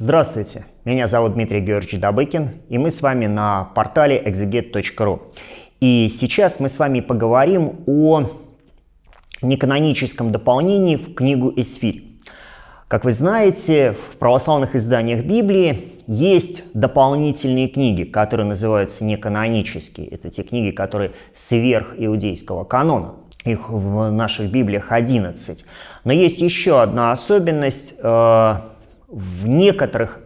Здравствуйте, меня зовут Дмитрий Георгиевич Добыкин, и мы с вами на портале exeget.ru. И сейчас мы с вами поговорим о неканоническом дополнении в книгу Эсфирь. Как вы знаете, в православных изданиях Библии есть дополнительные книги, которые называются неканонические. Это те книги, которые сверх иудейского канона. Их в наших Библиях 11. Но есть еще одна особенность. Э, в некоторых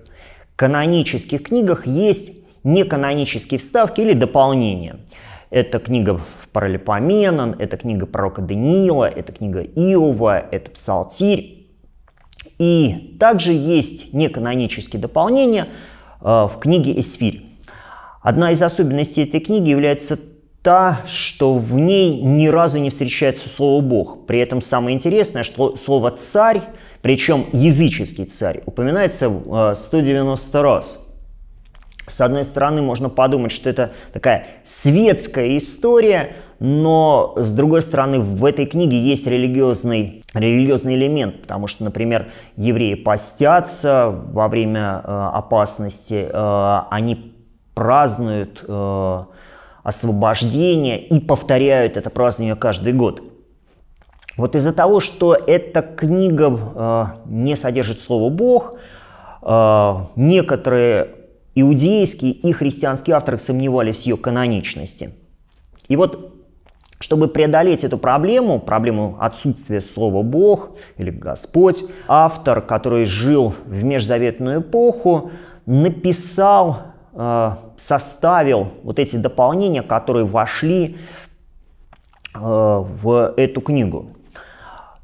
канонических книгах есть неканонические вставки или дополнения. Это книга Паралипоменон, это книга пророка Даниила, это книга Иова, это Псалтирь. И также есть неканонические дополнения э, в книге Эсфирь. Одна из особенностей этой книги является та, что в ней ни разу не встречается слово «бог». При этом самое интересное, что слово «царь» Причем языческий царь упоминается 190 э, раз. С одной стороны, можно подумать, что это такая светская история, но с другой стороны, в этой книге есть религиозный, религиозный элемент, потому что, например, евреи постятся во время э, опасности, э, они празднуют э, освобождение и повторяют это празднование каждый год. Вот из-за того, что эта книга э, не содержит слово «бог», э, некоторые иудейские и христианские авторы сомневались в ее каноничности. И вот, чтобы преодолеть эту проблему, проблему отсутствия слова «бог» или «господь», автор, который жил в межзаветную эпоху, написал, э, составил вот эти дополнения, которые вошли э, в эту книгу.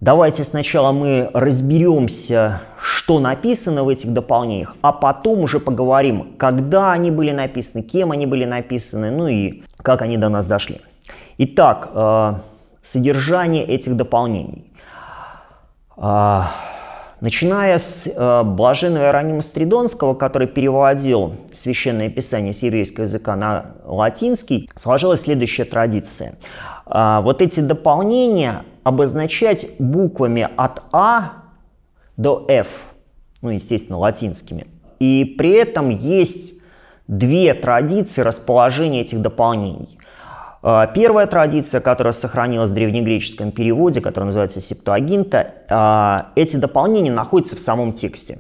Давайте сначала мы разберемся, что написано в этих дополнениях, а потом уже поговорим, когда они были написаны, кем они были написаны, ну и как они до нас дошли. Итак, э, содержание этих дополнений. Э, начиная с э, Блаженного Иеронима Стридонского, который переводил Священное Писание с еврейского языка на латинский, сложилась следующая традиция. Вот эти дополнения обозначать буквами от А до F, ну, естественно, латинскими. И при этом есть две традиции расположения этих дополнений. А, первая традиция, которая сохранилась в древнегреческом переводе, которая называется септуагинта, а, эти дополнения находятся в самом тексте.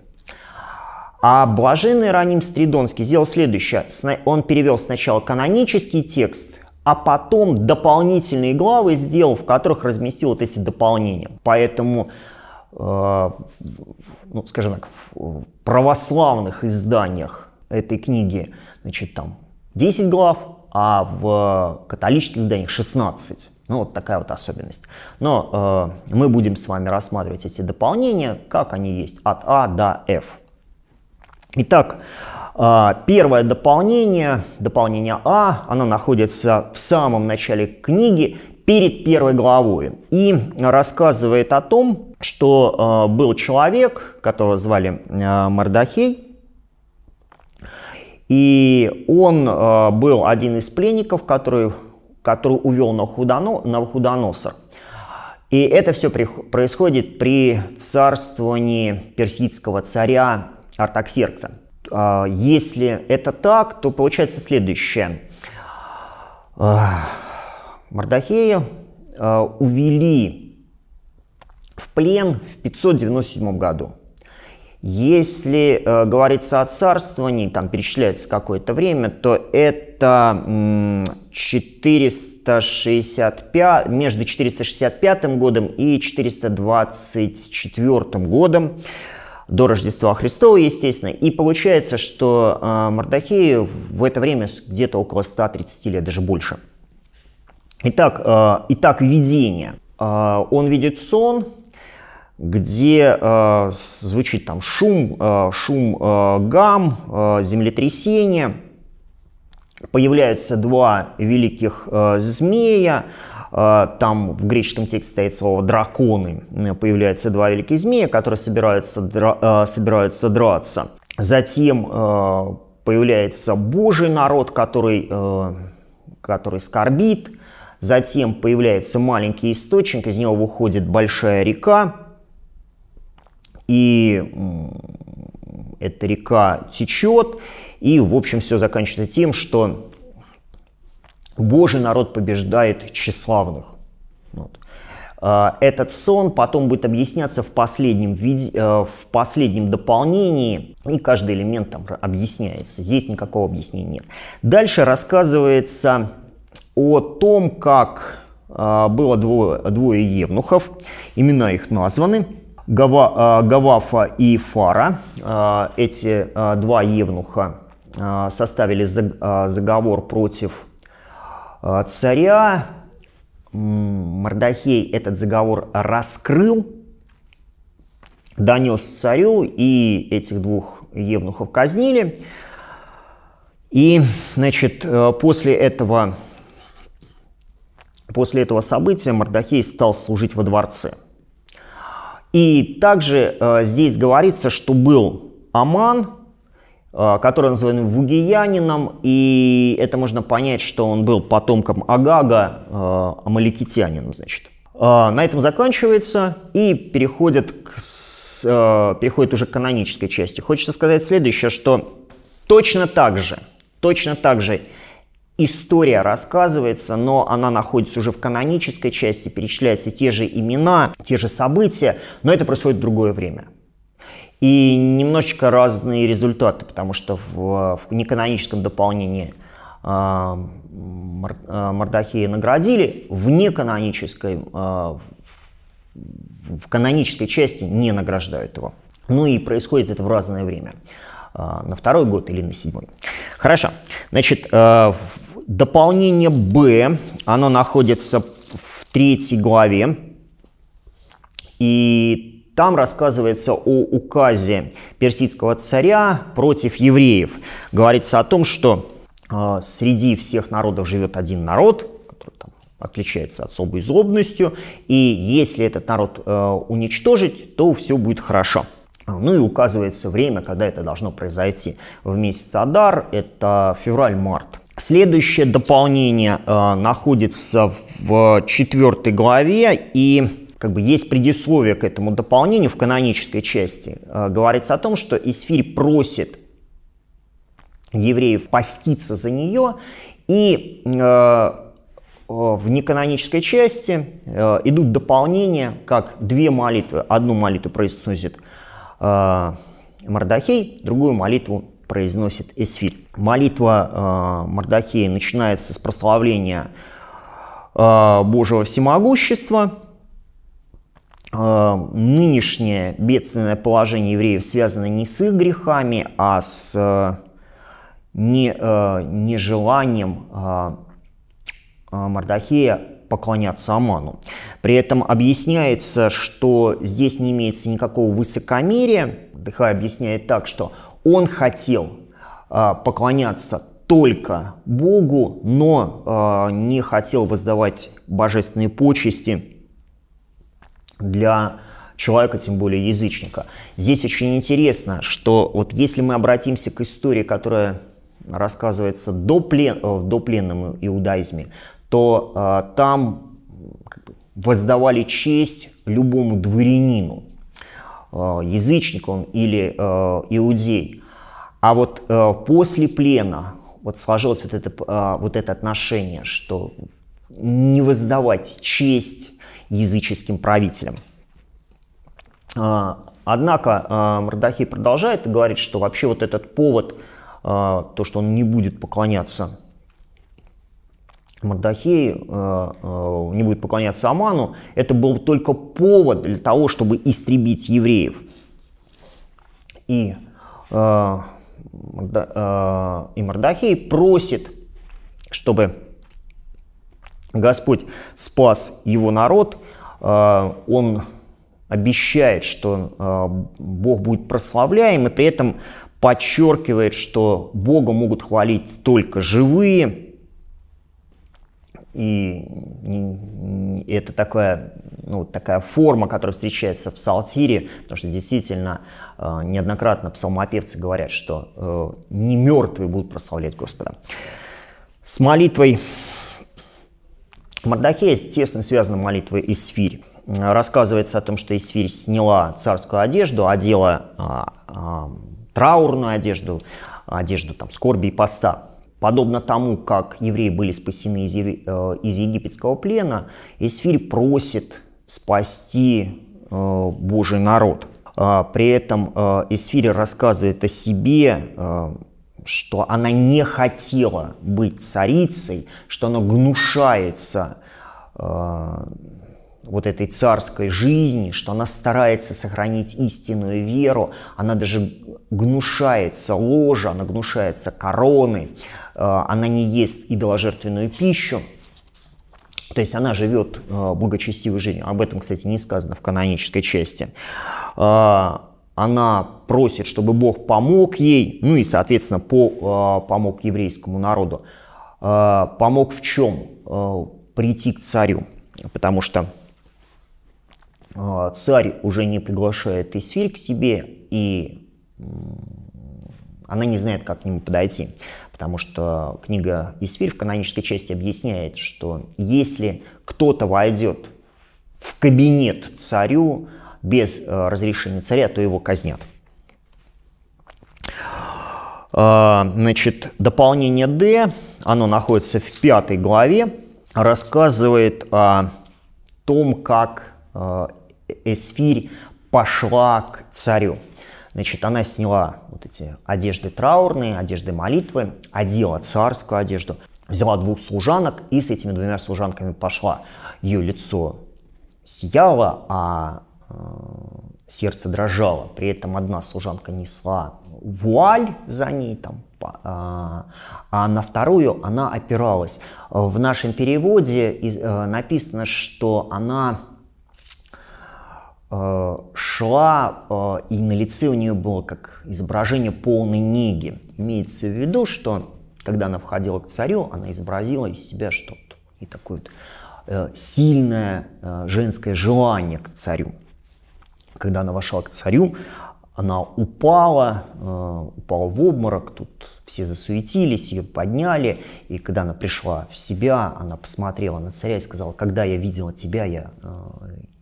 А блаженный Раним Стридонский сделал следующее. Он перевел сначала канонический текст а потом дополнительные главы сделал, в которых разместил вот эти дополнения. Поэтому, э, ну, скажем так, в православных изданиях этой книги, значит, там 10 глав, а в католических изданиях 16. Ну, вот такая вот особенность. Но э, мы будем с вами рассматривать эти дополнения, как они есть, от А до F. Итак, а, первое дополнение, дополнение А, оно находится в самом начале книги, перед первой главой, и рассказывает о том, что а, был человек, которого звали а, Мардахей, и он был один из пленников, который, который увел Навуходоносор. И это все происходит при царствовании персидского царя Артаксеркса. А, если это так, то получается следующее. А, Мордахея а, увели в плен в 597 году. Если э, говорится о царствовании, там перечисляется какое-то время, то это 465, между 465 годом и 424 годом до Рождества Христова, естественно. И получается, что э, а, Мардахею в это время где-то около 130 лет, даже больше. Итак, а, итак видение. А, он видит сон, где звучит там шум, шум гам, землетрясение. Появляются два великих змея, а, там в греческом тексте стоит слово «драконы». Появляются два великих змея, которые собираются, дра... А, собираются драться. Затем а, появляется Божий народ, который, который скорбит. Затем появляется маленький источник, из него выходит большая река. И эта река течет. И, в общем, все заканчивается тем, что Божий народ побеждает тщеславных. Вот. А, этот сон потом будет объясняться в последнем, виде, э, в последнем дополнении, и каждый элемент там объясняется. Здесь никакого объяснения нет. Дальше рассказывается о том, как а, было двое, двое евнухов, имена их названы, Гава, а, Гавафа и Фара. Эти два евнуха составили заговор против Э, царя. Мордахей этот заговор раскрыл, донес царю, и этих двух евнухов казнили. И, значит, э, после этого, после этого события Мордахей стал служить во дворце. И также э, здесь говорится, что был Аман, а, который называем вугиянином, и это можно понять, что он был потомком Агага, а, амаликитянином, значит. А, на этом заканчивается и переходит, к, переходит уже к канонической части. Хочется сказать следующее, что точно так же, точно так же история рассказывается, но она находится уже в канонической части, перечисляются те же имена, те же события, но это происходит в другое время. И немножечко разные результаты, потому что в, в неканоническом дополнении э, а, Мар, э, а, Мардахея наградили, в неканонической, э, в, в канонической части не награждают его. Ну и происходит это в разное время, э, на второй год или на седьмой. Хорошо, значит, э, дополнение Б, оно находится в третьей главе, и там рассказывается о указе персидского царя против евреев. Говорится о том, что э, среди всех народов живет один народ, который там отличается особой злобностью, и если этот народ э, уничтожить, то все будет хорошо. Ну и указывается время, когда это должно произойти в месяц Адар, это февраль-март. Следующее дополнение э, находится в четвертой главе, и как бы есть предисловие к этому дополнению в канонической части. Э, говорится о том, что Исфирь просит евреев поститься за нее, и э, э, в неканонической части идут дополнения, как две молитвы. Одну молитву произносит Мардахей, другую молитву произносит Эсфир. Молитва Мардахея начинается с прославления Божьего всемогущества – Э, нынешнее бедственное положение евреев связано не с их грехами, а с э, не, э, нежеланием Мардахея поклоняться Аману. При этом объясняется, что здесь не имеется никакого высокомерия. Дыхай объясняет так, что он хотел поклоняться только Богу, но не хотел воздавать божественные почести для человека, тем более язычника. Здесь очень интересно, что вот если мы обратимся к истории, которая рассказывается до плен, до э, допленном иудаизме, то а, там как бы, воздавали честь любому дворянину, а, язычник или а, иудей. А вот а, после плена вот сложилось вот это, а, вот это отношение, что не воздавать честь языческим правителям. А, однако а, Мордахей продолжает и говорит, что вообще вот этот повод, а, то, что он не будет поклоняться Мордахей не будет поклоняться Аману, это был только повод для того, чтобы истребить евреев. И, и Мордахей просит, чтобы Господь спас его народ, э, он обещает, что э, Бог будет прославляем, и при этом подчеркивает, что Бога могут хвалить только живые, и это такая, ну, такая форма, которая встречается в псалтире, потому что действительно э, неоднократно псалмопевцы говорят, что не мертвые будут прославлять Господа. С молитвой Мардахея тесно связана молитва Исфирь. Рассказывается о том, что Исфирь сняла царскую одежду, одела а, а, траурную одежду, одежду там, скорби и поста. Подобно тому, как евреи были спасены из, э, из египетского плена, Исфирь просит спасти э, Божий народ. А, при этом Эсфирь рассказывает о себе, э, что она не хотела быть царицей, что она гнушается э, вот этой царской жизни, что она старается сохранить истинную веру, она даже гнушается ложа, она гнушается короны, э, она не ест идоложертвенную пищу. То есть она живет э, благочестивой жизнью. Об этом, кстати, не сказано в канонической части. Э, она просит, чтобы Бог помог ей, ну и, соответственно, по, а, помог еврейскому народу. А, помог в чем? А, прийти к царю, потому что царь уже не приглашает Исфиль к себе, и она не знает, как к нему подойти, потому что книга Исфиль в канонической части объясняет, что если кто-то войдет в кабинет царю, без э, разрешения царя, то его казнят. А, значит, дополнение D, оно находится в пятой главе, рассказывает о том, как э, Эсфирь пошла к царю. Значит, она сняла вот эти одежды траурные, одежды молитвы, одела царскую одежду, взяла двух служанок и с этими двумя служанками пошла. Ее лицо сияло, а Э, сердце дрожало, при этом одна служанка несла вуаль за ней, там, а, а на вторую она опиралась. В нашем переводе э, написано, что она э, шла, и на лице у нее было как изображение полной неги. Имеется в виду, что когда она входила к царю, она изобразила из себя что-то, и такое вот сильное женское желание к царю. Когда она вошла к царю, она упала, э, упала в обморок, тут все засуетились, ее подняли, и когда она пришла в себя, она посмотрела на царя и сказала, когда я видела тебя, я, э,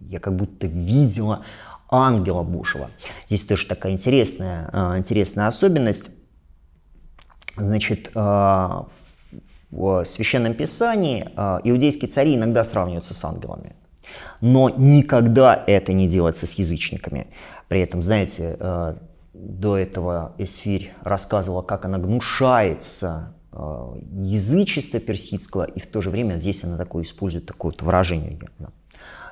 я как будто видела ангела Божьего. Здесь тоже такая интересная, э, интересная особенность. Значит, в Священном Писании иудейские цари иногда сравниваются с ангелами. Но никогда это не делается с язычниками. При этом, знаете, э, до этого Эсфирь рассказывала, как она гнушается э, язычества персидского, и в то же время здесь она такое использует такое вот выражение явно.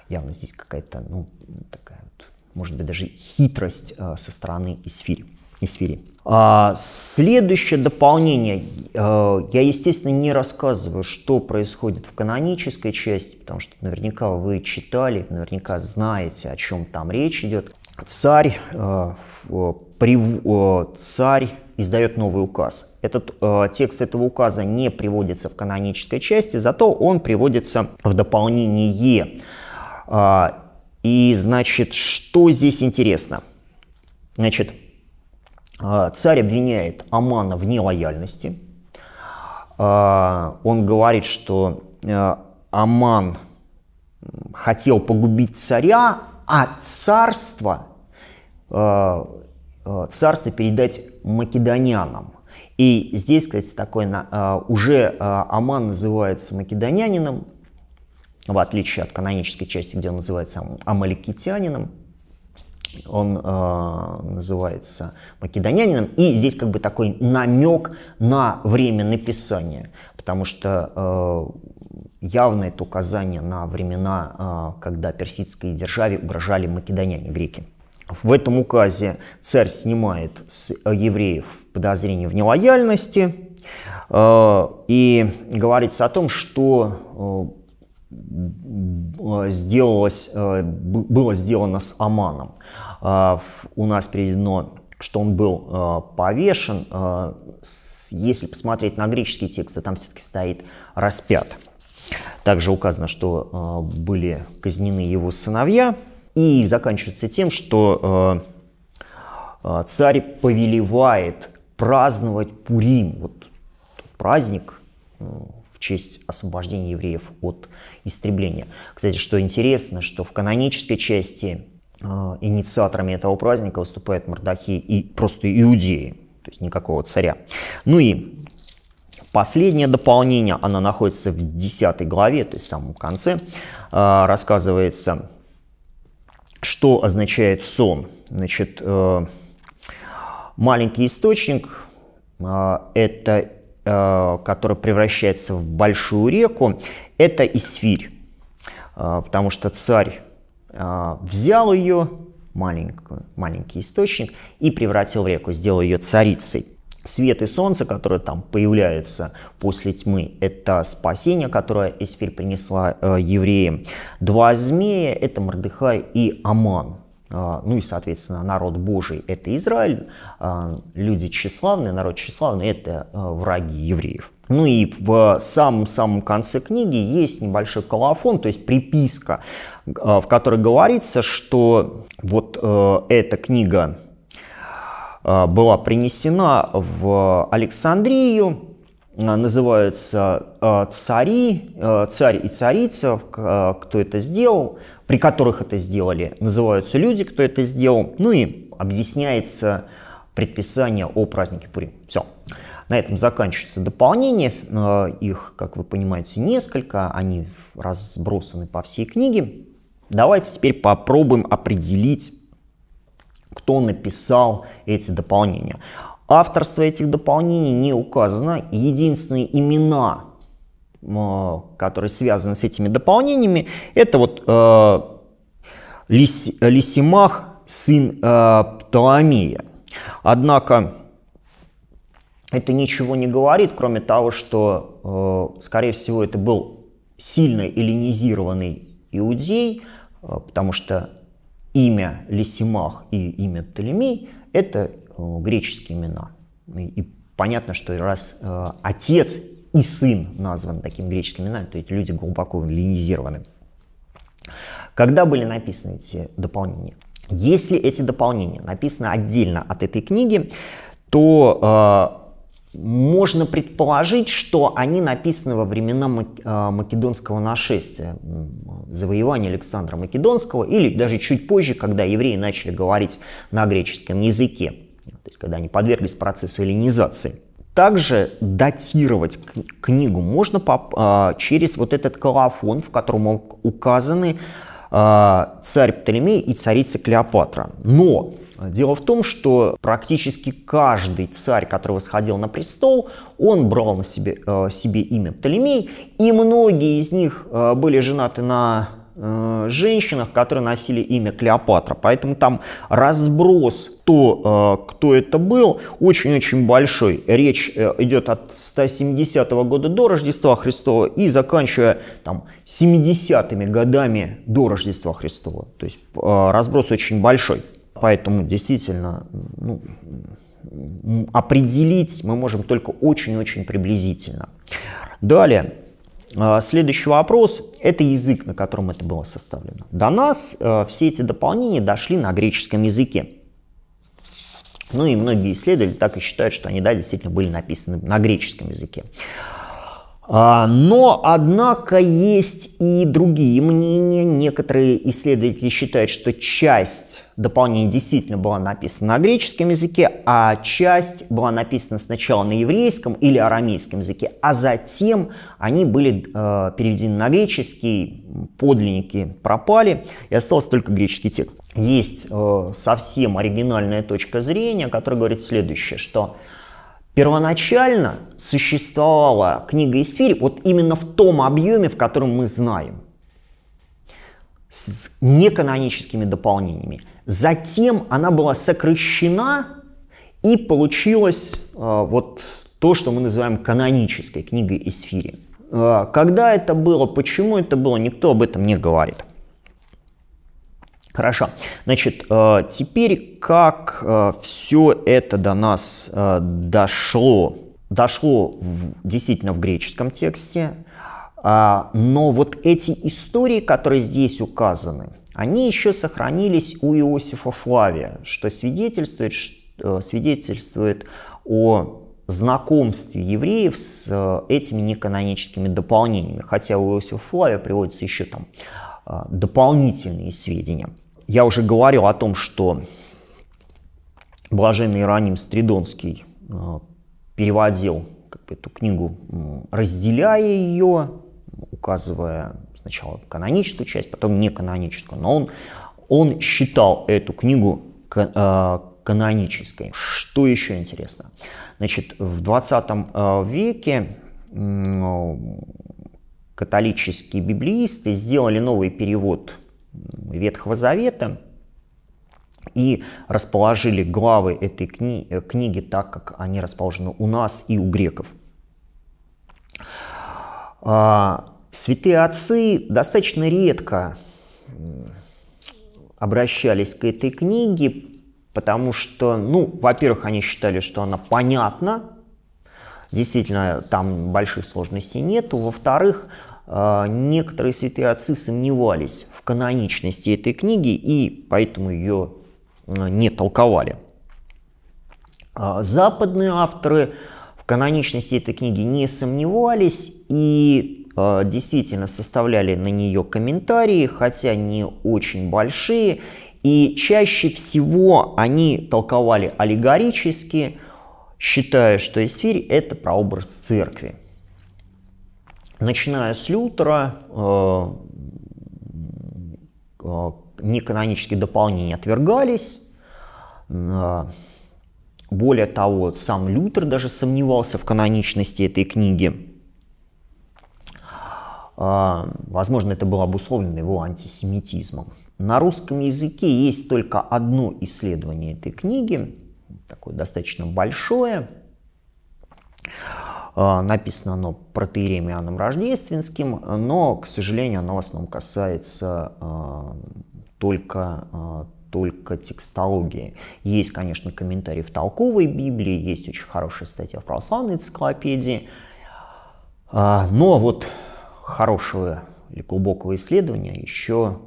Явно здесь какая-то, ну, такая вот, может быть, даже хитрость э, со стороны Эсфирь. Сфере. А следующее дополнение. Э, я, естественно, не рассказываю, что происходит в канонической части, потому что наверняка вы читали, наверняка знаете, о чем там речь идет. Царь, э, прив... Э, царь издает новый указ. Этот э, текст этого указа не приводится в канонической части, зато он приводится в дополнение. Э, и значит, что здесь интересно? Значит, а, царь обвиняет Амана в нелояльности. А, он говорит, что Аман э, хотел погубить царя, а царство, э, э, царство передать македонянам. И здесь, кстати, такой уже Аман называется македонянином, в отличие от канонической части, где он называется амаликитянином он э, называется «Македонянином». И здесь как бы такой намек на время написания, потому что э, явно это указание на времена, э, когда персидской державе угрожали македоняне, греки. В этом указе царь снимает с евреев подозрение в нелояльности э, и говорится о том, что сделалось, э, было сделано с Аманом. А, у нас приведено, что он был э, повешен. Э, если посмотреть на греческие тексты, там все-таки стоит «распят». Также указано, что были казнены его сыновья. И заканчивается тем, что царь повелевает праздновать Пурим. Вот праздник, честь освобождения евреев от истребления. Кстати, что интересно, что в канонической части э, инициаторами этого праздника выступают мордахи и просто иудеи, то есть никакого царя. Ну и Последнее дополнение, оно находится в 10 главе, то есть в самом конце, э, рассказывается, что означает сон. Значит, э, маленький источник э, – это Э, которая превращается в большую реку, это Исфирь, э, потому что царь э, взял ее, маленький маленький источник, и превратил в реку, сделал ее царицей. Свет и солнце, которое там появляется после тьмы, это спасение, которое Эсфирь принесла евреям. Два змея – это Мордыхай и Аман. А, ну и, соответственно, народ Божий – это Израиль, а, люди тщеславные, народ тщеславный – это а, враги евреев. Ну и в самом-самом конце книги есть небольшой колофон, то есть приписка, в которой говорится, что вот эта книга была принесена в Александрию, называются цари, царь и царица, кто это сделал, при которых это сделали, называются люди, кто это сделал, ну и объясняется предписание о празднике Пурим. Все. На этом заканчивается дополнение. Э, их, как вы понимаете, несколько. Они разбросаны по всей книге. Давайте теперь попробуем определить, кто написал эти дополнения. Авторство этих дополнений не указано. Единственные имена которые связаны с этими дополнениями, это вот э, Лис, Лисимах, сын э, Птоломея. Однако это ничего не говорит, кроме того, что, э, скорее всего, это был сильно эллинизированный иудей, э, потому что имя Лисимах и имя Птолемей – это э, греческие имена. И, и понятно, что раз э, отец и сын назван таким греческим именем, то есть люди глубоко ленизированы. Когда были написаны эти дополнения? Если эти дополнения написаны отдельно от этой книги, то э, можно предположить, что они написаны во времена э, македонского нашествия, завоевания Александра Македонского, или даже чуть позже, когда евреи начали говорить на греческом языке, то есть когда они подверглись процессу эллинизации. Также датировать книгу можно по, а, через вот этот колофон, в котором указаны а, царь Птолемей и царица Клеопатра. Но дело в том, что практически каждый царь, который восходил на престол, он брал на себе, э, себе имя Птолемей, и многие из них э, были женаты на Э, женщинах, которые носили имя Клеопатра. Поэтому там разброс, то, э, кто это был, очень-очень большой. Речь э, идет от 170 года до Рождества Христова и заканчивая там 70-ми годами до Рождества Христова. То есть разброс очень большой. Поэтому действительно, ну, определить мы можем только очень-очень приблизительно. Далее, а, следующий вопрос – это язык, на котором это было составлено. До нас э, все эти дополнения дошли на греческом языке. Ну и многие исследователи так и считают, что они, да, действительно были написаны на греческом языке. А, но, однако, есть и другие мнения. Некоторые исследователи считают, что часть дополнения действительно была написана на греческом языке, а часть была написана сначала на еврейском или арамейском языке, а затем они были э, переведены на греческий, подлинники пропали, и остался только греческий текст. Есть э, совсем оригинальная точка зрения, которая говорит следующее, что Первоначально существовала книга Исфирь вот именно в том объеме, в котором мы знаем, с неканоническими дополнениями. Затем она была сокращена и получилось э, вот то, что мы называем канонической книгой Исфири. Э, когда это было, почему это было, никто об этом не говорит. Хорошо. Значит, э, теперь как э, все это до нас э, дошло? Дошло в, действительно в греческом тексте, а, но вот эти истории, которые здесь указаны, они еще сохранились у Иосифа Флавия, что свидетельствует, свидетельствует о знакомстве евреев с этими неканоническими дополнениями, хотя у Иосифа Флавия приводятся еще там дополнительные сведения – я уже говорил о том, что блаженный Иероним Стридонский э, переводил как бы, эту книгу, разделяя ее, указывая сначала каноническую часть, потом неканоническую, но он, он считал эту книгу э, канонической. Что еще интересно? Значит, в 20 э, веке католические библеисты сделали новый перевод Ветхого Завета и расположили главы этой кни э, книги так, как они расположены у нас и у греков. А, святые отцы достаточно редко обращались к этой книге, потому что, ну, во-первых, они считали, что она понятна, действительно там больших сложностей нету. Во-вторых, а, некоторые святые отцы сомневались в каноничности этой книги и поэтому ее а, не толковали. А, западные авторы в каноничности этой книги не сомневались и действительно составляли на нее комментарии, хотя не очень большие, и чаще всего они толковали аллегорически, считая, что эсфирь – это прообраз церкви начиная с Лютера, э, э, неканонические дополнения отвергались. Э, более того, сам Лютер даже сомневался в каноничности этой книги. Возможно, это было обусловлено его антисемитизмом. На русском языке есть только одно исследование этой книги, такое достаточно большое – а, написано оно протееремианом Рождественским, но, к сожалению, оно в основном касается а, только а, только текстологии. Есть, конечно, комментарии в толковой Библии, есть очень хорошая статья в православной энциклопедии, но вот хорошего или глубокого исследования еще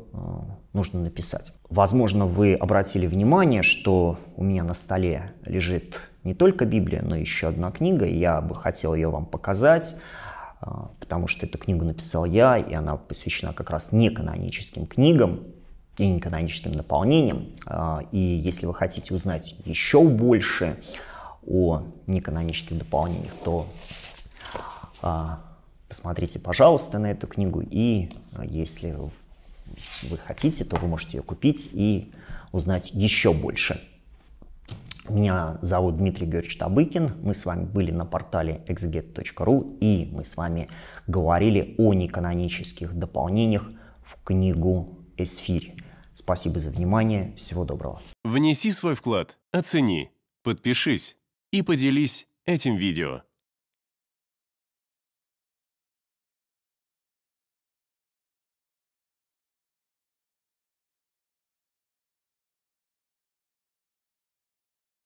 нужно написать. Возможно, вы обратили внимание, что у меня на столе лежит не только Библия, но еще одна книга, и я бы хотел ее вам показать, а, потому что эту книгу написал я, и она посвящена как раз неканоническим книгам и неканоническим наполнениям. А, и если вы хотите узнать еще больше о неканонических дополнениях, то а, посмотрите, пожалуйста, на эту книгу, и если вы хотите, то вы можете ее купить и узнать еще больше. Меня зовут Дмитрий Георгиевич Табыкин. Мы с вами были на портале exeget.ru и мы с вами говорили о неканонических дополнениях в книгу «Эсфирь». Спасибо за внимание. Всего доброго. Внеси свой вклад, оцени, подпишись и поделись этим видео.